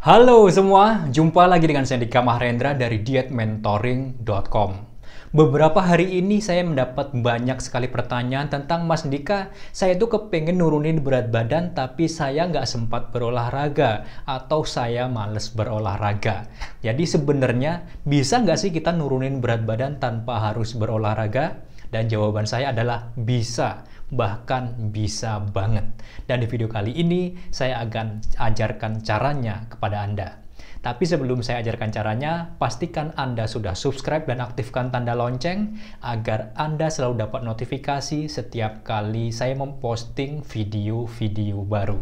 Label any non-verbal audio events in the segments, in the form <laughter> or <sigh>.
Halo semua, jumpa lagi dengan saya Dika Mahrendra dari dietmentoring.com. Beberapa hari ini saya mendapat banyak sekali pertanyaan tentang Mas Dika, saya itu kepengen nurunin berat badan tapi saya nggak sempat berolahraga atau saya males berolahraga. Jadi sebenarnya bisa nggak sih kita nurunin berat badan tanpa harus berolahraga? Dan jawaban saya adalah bisa, bahkan bisa banget. Dan di video kali ini saya akan ajarkan caranya kepada Anda. Tapi sebelum saya ajarkan caranya, pastikan Anda sudah subscribe dan aktifkan tanda lonceng agar Anda selalu dapat notifikasi setiap kali saya memposting video-video baru.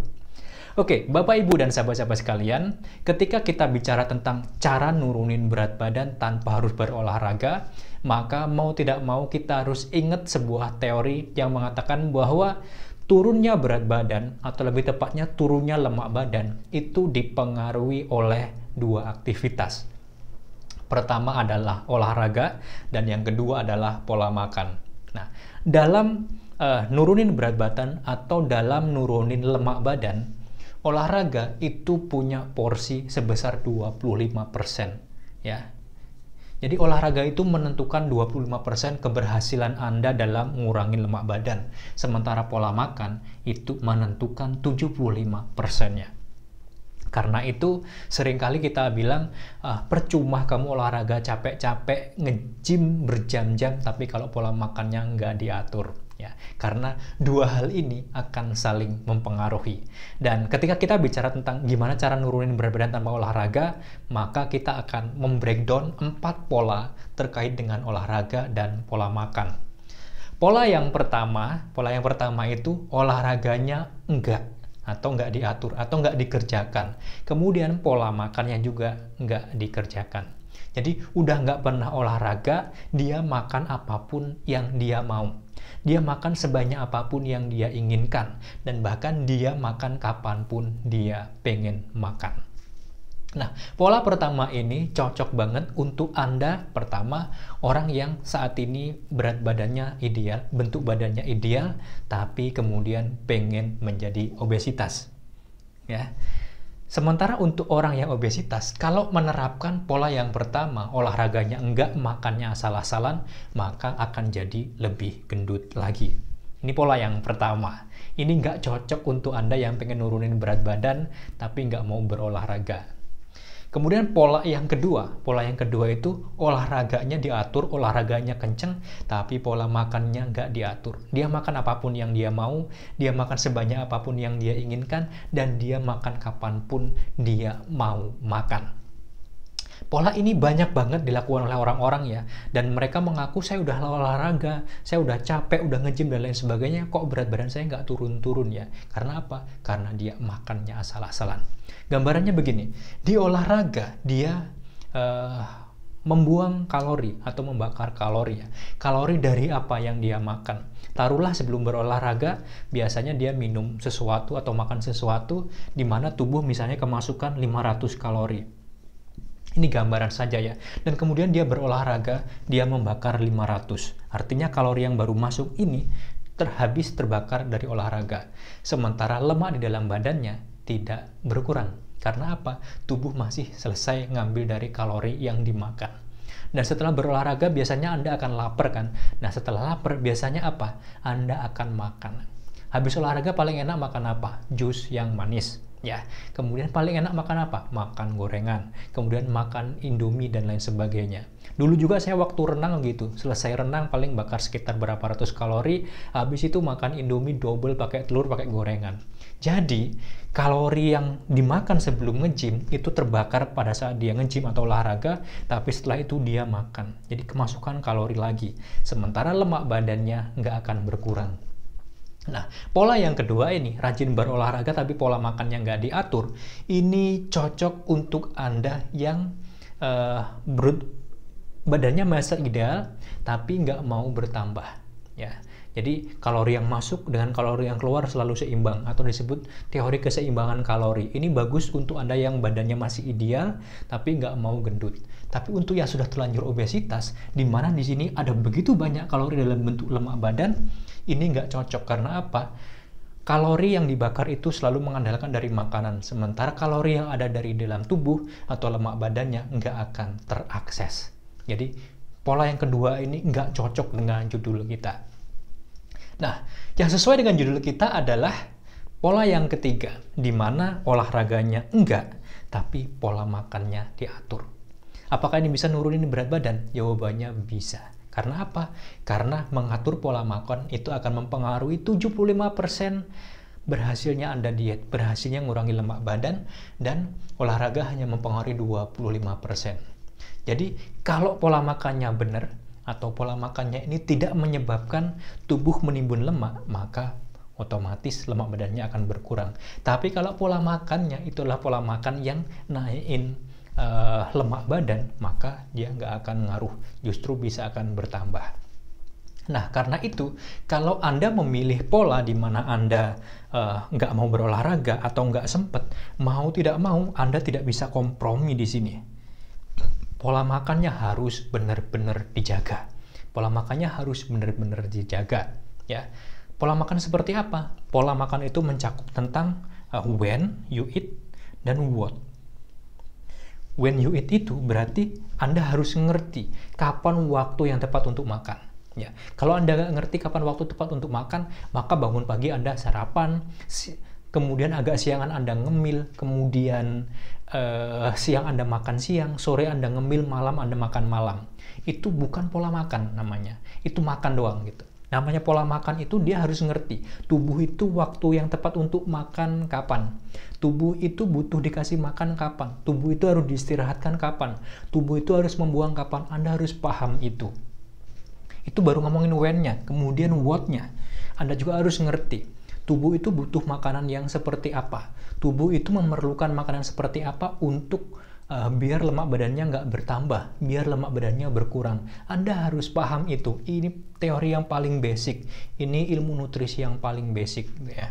Oke, Bapak Ibu dan sahabat-sahabat sekalian, ketika kita bicara tentang cara nurunin berat badan tanpa harus berolahraga, maka mau tidak mau kita harus ingat sebuah teori yang mengatakan bahwa turunnya berat badan atau lebih tepatnya turunnya lemak badan itu dipengaruhi oleh dua aktivitas. Pertama adalah olahraga dan yang kedua adalah pola makan. Nah, dalam uh, nurunin berat badan atau dalam nurunin lemak badan, olahraga itu punya porsi sebesar 25% ya. Jadi olahraga itu menentukan 25% keberhasilan Anda dalam mengurangi lemak badan, sementara pola makan itu menentukan 75%-nya. Karena itu seringkali kita bilang ah, percuma kamu olahraga capek-capek ngejim berjam-jam tapi kalau pola makannya nggak diatur ya karena dua hal ini akan saling mempengaruhi dan ketika kita bicara tentang gimana cara nurunin berat badan tanpa olahraga maka kita akan membreakdown empat pola terkait dengan olahraga dan pola makan pola yang pertama pola yang pertama itu olahraganya enggak atau enggak diatur atau enggak dikerjakan. Kemudian pola makannya juga enggak dikerjakan. Jadi udah enggak pernah olahraga, dia makan apapun yang dia mau. Dia makan sebanyak apapun yang dia inginkan dan bahkan dia makan kapanpun dia pengen makan. Nah, pola pertama ini cocok banget untuk Anda pertama orang yang saat ini berat badannya ideal, bentuk badannya ideal tapi kemudian pengen menjadi obesitas. Ya. Sementara untuk orang yang obesitas, kalau menerapkan pola yang pertama, olahraganya enggak, makannya asal-asalan, maka akan jadi lebih gendut lagi. Ini pola yang pertama. Ini enggak cocok untuk Anda yang pengen nurunin berat badan, tapi enggak mau berolahraga. Kemudian pola yang kedua, pola yang kedua itu olahraganya diatur, olahraganya kenceng, tapi pola makannya nggak diatur. Dia makan apapun yang dia mau, dia makan sebanyak apapun yang dia inginkan, dan dia makan kapanpun dia mau makan. Pola ini banyak banget dilakukan oleh orang-orang ya, dan mereka mengaku saya udah olahraga, saya udah capek, udah ngejim dan lain sebagainya, kok berat badan saya nggak turun-turun ya? Karena apa? Karena dia makannya asal-asalan. Gambarannya begini, di olahraga dia uh, membuang kalori atau membakar kalori ya. Kalori dari apa yang dia makan. Taruhlah sebelum berolahraga, biasanya dia minum sesuatu atau makan sesuatu di mana tubuh misalnya kemasukan 500 kalori. Ini gambaran saja ya. Dan kemudian dia berolahraga, dia membakar 500. Artinya kalori yang baru masuk ini terhabis terbakar dari olahraga. Sementara lemak di dalam badannya tidak berkurang. Karena apa? Tubuh masih selesai ngambil dari kalori yang dimakan. Dan setelah berolahraga biasanya Anda akan lapar kan? Nah setelah lapar biasanya apa? Anda akan makan. Habis olahraga paling enak makan apa? Jus yang manis ya. Kemudian paling enak makan apa? Makan gorengan, kemudian makan indomie dan lain sebagainya. Dulu juga saya waktu renang gitu, selesai renang paling bakar sekitar berapa ratus kalori, habis itu makan indomie double pakai telur, pakai gorengan. Jadi, kalori yang dimakan sebelum nge itu terbakar pada saat dia nge atau olahraga, tapi setelah itu dia makan. Jadi kemasukan kalori lagi. Sementara lemak badannya nggak akan berkurang. Nah, pola yang kedua ini, rajin berolahraga tapi pola makan yang nggak diatur, ini cocok untuk Anda yang uh, berut, badannya masa ideal tapi nggak mau bertambah. ya. Jadi, kalori yang masuk dengan kalori yang keluar selalu seimbang atau disebut teori keseimbangan kalori. Ini bagus untuk Anda yang badannya masih ideal tapi nggak mau gendut. Tapi untuk yang sudah terlanjur obesitas, di mana di sini ada begitu banyak kalori dalam bentuk lemak badan, ini nggak cocok karena apa? Kalori yang dibakar itu selalu mengandalkan dari makanan, sementara kalori yang ada dari dalam tubuh atau lemak badannya nggak akan terakses. Jadi pola yang kedua ini nggak cocok dengan judul kita. Nah, yang sesuai dengan judul kita adalah Pola yang ketiga, di mana olahraganya enggak, tapi pola makannya diatur. Apakah ini bisa nurunin berat badan? Jawabannya bisa. Karena apa? Karena mengatur pola makan itu akan mempengaruhi 75% berhasilnya Anda diet, berhasilnya mengurangi lemak badan, dan olahraga hanya mempengaruhi 25%. Jadi, kalau pola makannya benar, atau pola makannya ini tidak menyebabkan tubuh menimbun lemak, maka otomatis lemak badannya akan berkurang. Tapi kalau pola makannya itulah pola makan yang naikin uh, eh, lemak badan, maka dia nggak akan ngaruh, justru bisa akan bertambah. Nah, karena itu, kalau Anda memilih pola di mana Anda uh, nggak mau berolahraga atau nggak sempat, mau tidak mau, Anda tidak bisa kompromi di sini. Pola makannya harus benar-benar dijaga. Pola makannya harus benar-benar dijaga. Ya, pola makan seperti apa? Pola makan itu mencakup tentang uh, when you eat dan what when you eat itu berarti Anda harus ngerti kapan waktu yang tepat untuk makan. Ya, kalau Anda nggak ngerti kapan waktu tepat untuk makan, maka bangun pagi Anda sarapan, kemudian agak siangan Anda ngemil, kemudian uh, siang Anda makan siang, sore Anda ngemil, malam Anda makan malam. Itu bukan pola makan namanya, itu makan doang gitu. Namanya pola makan itu dia harus ngerti tubuh itu waktu yang tepat untuk makan kapan. Tubuh itu butuh dikasih makan kapan. Tubuh itu harus diistirahatkan kapan. Tubuh itu harus membuang kapan. Anda harus paham itu. Itu baru ngomongin when-nya, kemudian what-nya. Anda juga harus ngerti tubuh itu butuh makanan yang seperti apa. Tubuh itu memerlukan makanan seperti apa untuk uh, biar lemak badannya nggak bertambah, biar lemak badannya berkurang. Anda harus paham itu. Ini teori yang paling basic. Ini ilmu nutrisi yang paling basic, ya.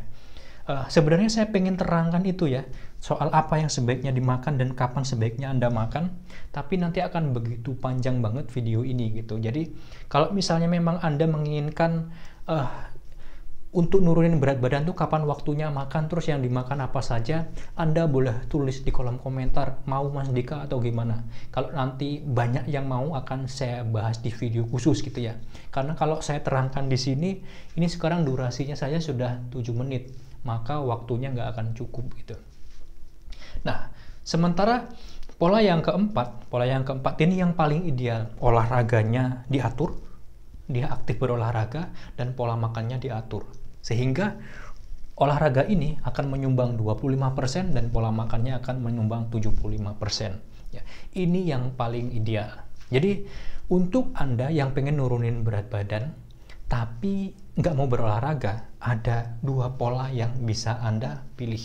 Uh, sebenarnya saya pengen terangkan itu ya soal apa yang sebaiknya dimakan dan kapan sebaiknya anda makan tapi nanti akan begitu panjang banget video ini gitu jadi kalau misalnya memang anda menginginkan uh, untuk nurunin berat badan tuh kapan waktunya makan terus yang dimakan apa saja Anda boleh tulis di kolom komentar mau Mas Dika atau gimana kalau nanti banyak yang mau akan saya bahas di video khusus gitu ya karena kalau saya terangkan di sini ini sekarang durasinya saya sudah 7 menit maka waktunya nggak akan cukup gitu nah sementara pola yang keempat pola yang keempat ini yang paling ideal olahraganya diatur dia aktif berolahraga dan pola makannya diatur sehingga olahraga ini akan menyumbang 25% dan pola makannya akan menyumbang 75%. Ya, ini yang paling ideal. Jadi untuk Anda yang pengen nurunin berat badan tapi nggak mau berolahraga, ada dua pola yang bisa Anda pilih.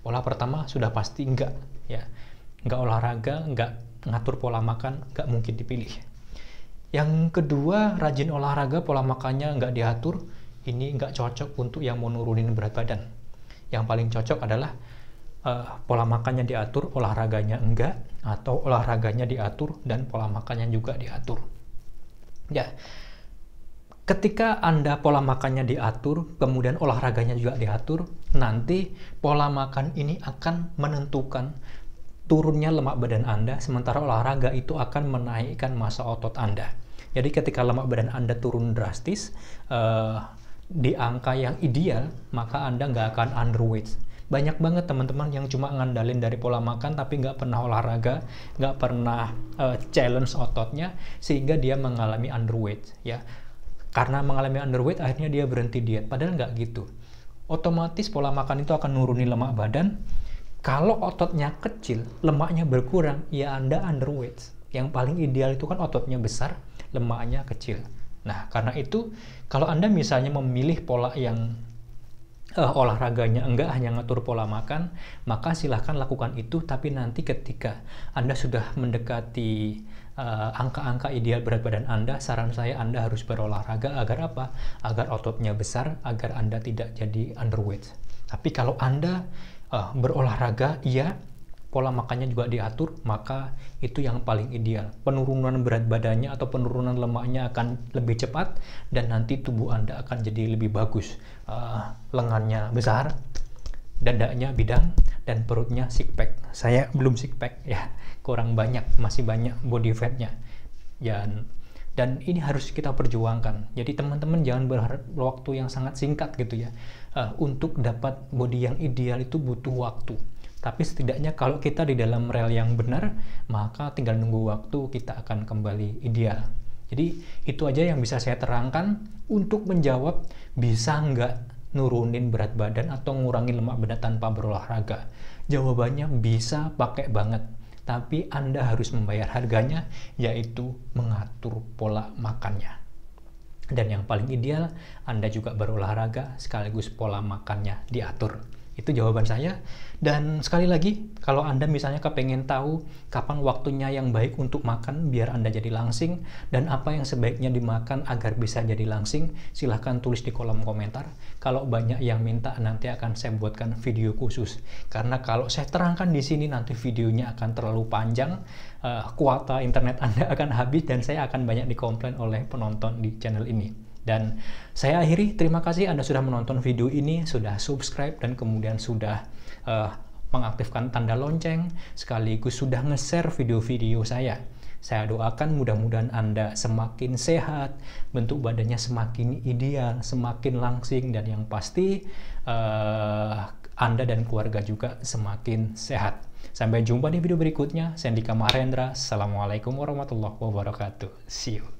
Pola pertama sudah pasti nggak, ya. Nggak olahraga, nggak ngatur pola makan, nggak mungkin dipilih. Yang kedua, rajin olahraga, pola makannya nggak diatur, ini nggak cocok untuk yang mau nurunin berat badan. Yang paling cocok adalah uh, pola makannya diatur, olahraganya enggak, atau olahraganya diatur dan pola makannya juga diatur. Ya, ketika Anda pola makannya diatur, kemudian olahraganya juga diatur, nanti pola makan ini akan menentukan turunnya lemak badan Anda, sementara olahraga itu akan menaikkan masa otot Anda. Jadi ketika lemak badan Anda turun drastis, uh, di angka yang ideal, maka Anda nggak akan underweight. Banyak banget teman-teman yang cuma ngandalin dari pola makan tapi nggak pernah olahraga, nggak pernah uh, challenge ototnya, sehingga dia mengalami underweight. Ya, karena mengalami underweight akhirnya dia berhenti diet. Padahal nggak gitu. Otomatis pola makan itu akan nuruni lemak badan. Kalau ototnya kecil, lemaknya berkurang, ya Anda underweight. Yang paling ideal itu kan ototnya besar, lemaknya kecil. Nah, karena itu kalau Anda misalnya memilih pola yang uh, olahraganya enggak hanya ngatur pola makan, maka silahkan lakukan itu. Tapi nanti ketika Anda sudah mendekati eh, angka-angka uh, ideal berat badan Anda, saran saya Anda harus berolahraga agar apa? Agar ototnya besar, agar Anda tidak jadi underweight. Tapi kalau Anda uh, berolahraga, iya, pola makannya juga diatur, maka itu yang paling ideal. Penurunan berat badannya atau penurunan lemaknya akan lebih cepat dan nanti tubuh Anda akan jadi lebih bagus. Uh, lengannya besar, dadanya bidang, dan perutnya six pack. Saya belum six pack ya, kurang banyak, masih banyak body fatnya. Dan dan ini harus kita perjuangkan. Jadi teman-teman jangan berharap waktu yang sangat singkat gitu ya. Uh, untuk dapat body yang ideal itu butuh waktu tapi setidaknya kalau kita di dalam rel yang benar, maka tinggal nunggu waktu kita akan kembali ideal. Jadi itu aja yang bisa saya terangkan untuk menjawab bisa nggak nurunin berat badan atau ngurangin lemak badan tanpa berolahraga. Jawabannya bisa pakai banget. Tapi Anda harus membayar harganya, yaitu mengatur pola makannya. Dan yang paling ideal, Anda juga berolahraga sekaligus pola makannya diatur. Itu jawaban saya. Dan sekali lagi, kalau Anda misalnya kepengen tahu kapan waktunya yang baik untuk makan biar Anda jadi langsing, dan apa yang sebaiknya dimakan agar bisa jadi langsing, silahkan tulis di kolom komentar. Kalau banyak yang minta, nanti akan saya buatkan video khusus. Karena kalau saya terangkan di sini, nanti videonya akan terlalu panjang, uh, kuota internet <laughs> Anda akan habis, dan saya akan banyak dikomplain oleh penonton di channel ini. Dan saya akhiri, terima kasih Anda sudah menonton video ini, sudah subscribe, dan kemudian sudah uh, mengaktifkan tanda lonceng, sekaligus sudah nge-share video-video saya. Saya doakan mudah-mudahan Anda semakin sehat, bentuk badannya semakin ideal, semakin langsing, dan yang pasti uh, Anda dan keluarga juga semakin sehat. Sampai jumpa di video berikutnya. Saya Dika Mahendra. Assalamualaikum warahmatullahi wabarakatuh. See you.